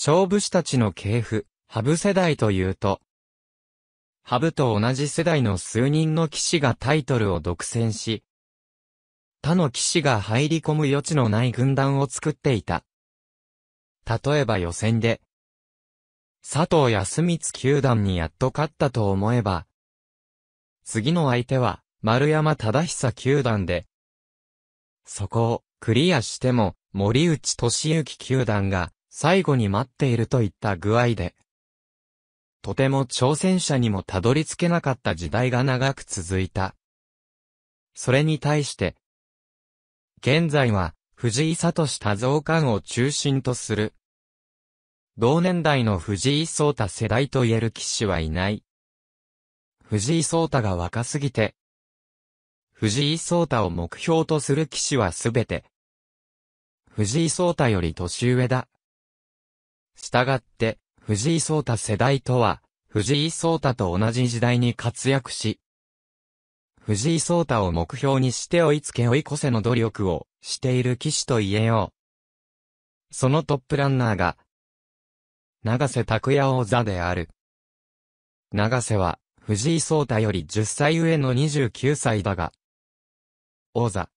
勝負師たちの系譜、ハブ世代というと、ハブと同じ世代の数人の騎士がタイトルを独占し、他の騎士が入り込む余地のない軍団を作っていた。例えば予選で、佐藤康光球団にやっと勝ったと思えば、次の相手は丸山忠久球団で、そこをクリアしても森内俊之球団が最後に待っているといった具合で、とても挑戦者にもたどり着けなかった時代が長く続いた。それに対して、現在は、藤井聡多蔵官を中心とする。同年代の藤井聡太世代と言える騎士はいない。藤井聡太が若すぎて、藤井聡太を目標とする騎士はすべて、藤井聡太より年上だ。したがって、藤井聡太世代とは、藤井聡太と同じ時代に活躍し、藤井聡太を目標にして追いつけ追い越せの努力をしている騎士と言えよう。そのトップランナーが、長瀬拓也王座である。長瀬は、藤井聡太より10歳上の29歳だが、王座。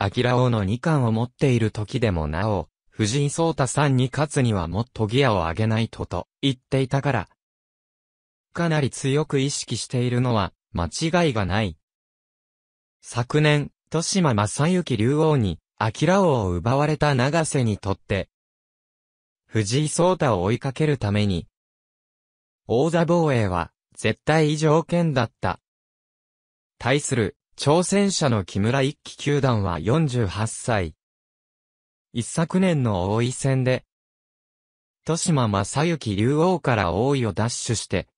明王の2冠を持っている時でもなお、藤井聡太さんに勝つにはもっとギアを上げないとと言っていたから。かなり強く意識しているのは間違いがない。昨年、豊島正幸竜王に、明王を奪われた長瀬にとって、藤井聡太を追いかけるために、王座防衛は絶対条件だった。対する、挑戦者の木村一騎球団は48歳。一昨年の王位戦で、豊島正幸竜王から王位を奪取して、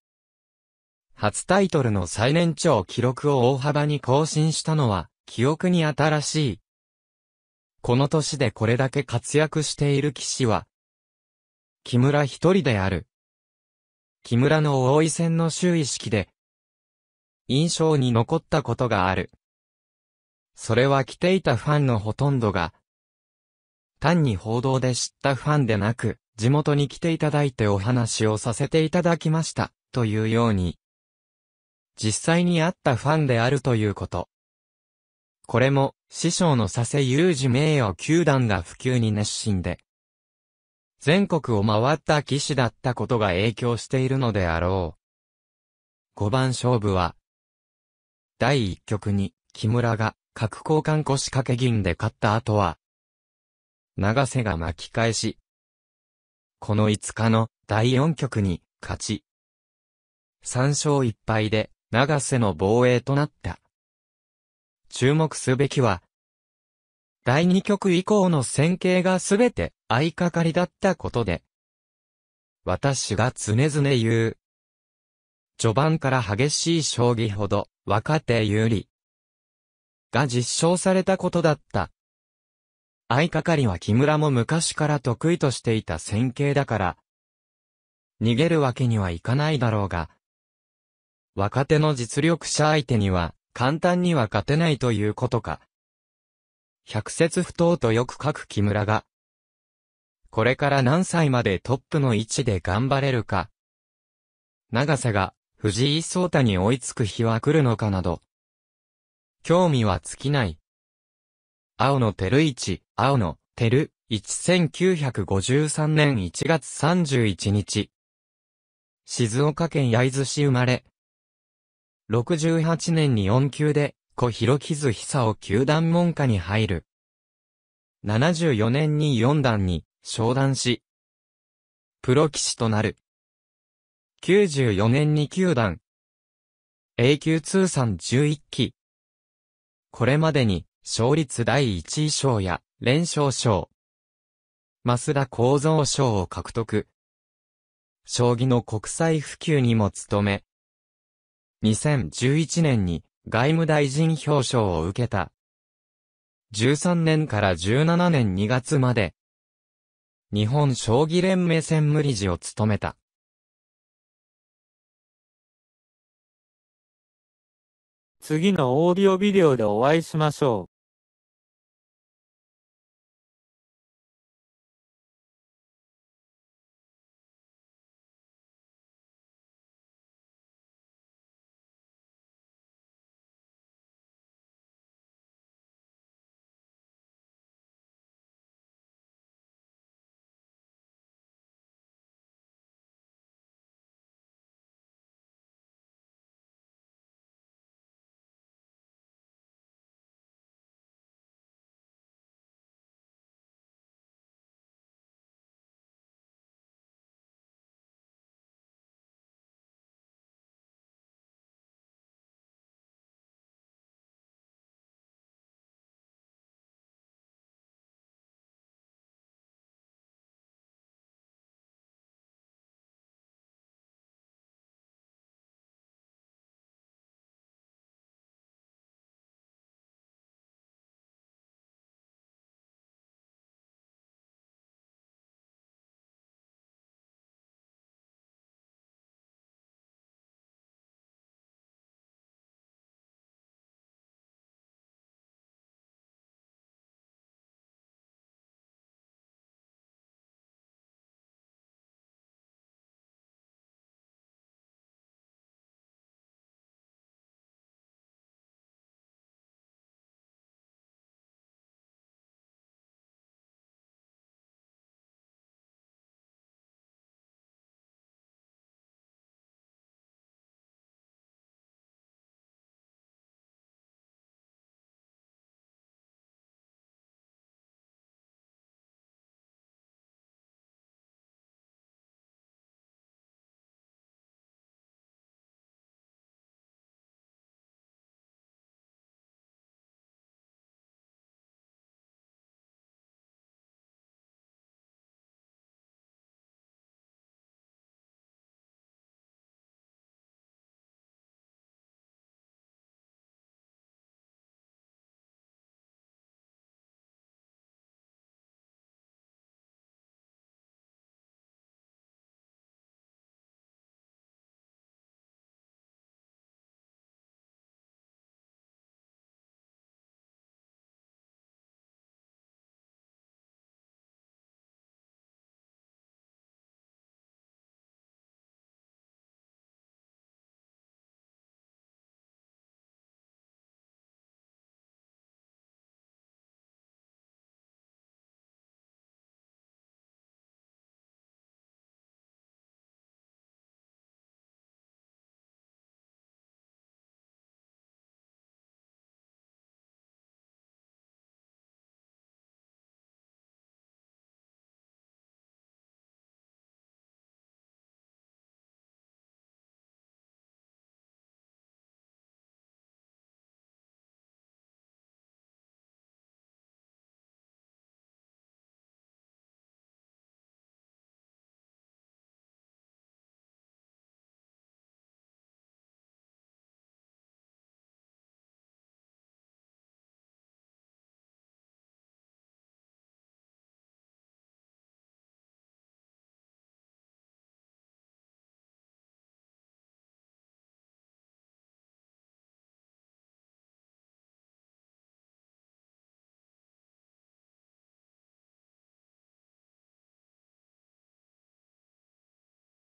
初タイトルの最年長記録を大幅に更新したのは、記憶に新しい。この年でこれだけ活躍している騎士は、木村一人である。木村の王位戦の周囲式で、印象に残ったことがある。それは来ていたファンのほとんどが、単に報道で知ったファンでなく、地元に来ていただいてお話をさせていただきました、というように。実際に会ったファンであるということ。これも、師匠の佐世雄二名誉球団が普及に熱心で、全国を回った騎士だったことが影響しているのであろう。5番勝負は、第1局に、木村が、各交換腰掛け銀で勝った後は、長瀬が巻き返し、この5日の第4局に勝ち、3勝1敗で長瀬の防衛となった。注目すべきは、第2局以降の戦型がすべて相掛かりだったことで、私が常々言う。序盤から激しい将棋ほど若手有利が実証されたことだった。相掛かりは木村も昔から得意としていた戦型だから、逃げるわけにはいかないだろうが、若手の実力者相手には、簡単には勝てないということか。百節不当とよく書く木村が、これから何歳までトップの位置で頑張れるか、長さが藤井聡太に追いつく日は来るのかなど、興味は尽きない。青の照一。青野、てる、1953年1月31日。静岡県焼津市生まれ。68年に4級で、小広木久を球団門下に入る。74年に4段に、昇段し、プロ棋士となる。94年に9段。永久通算11期。これまでに、勝率第1位賞や、連勝賞。増田構造賞を獲得。将棋の国際普及にも努め、2011年に外務大臣表彰を受けた。13年から17年2月まで、日本将棋連盟専務理事を務めた。次のオーディオビデオでお会いしましょう。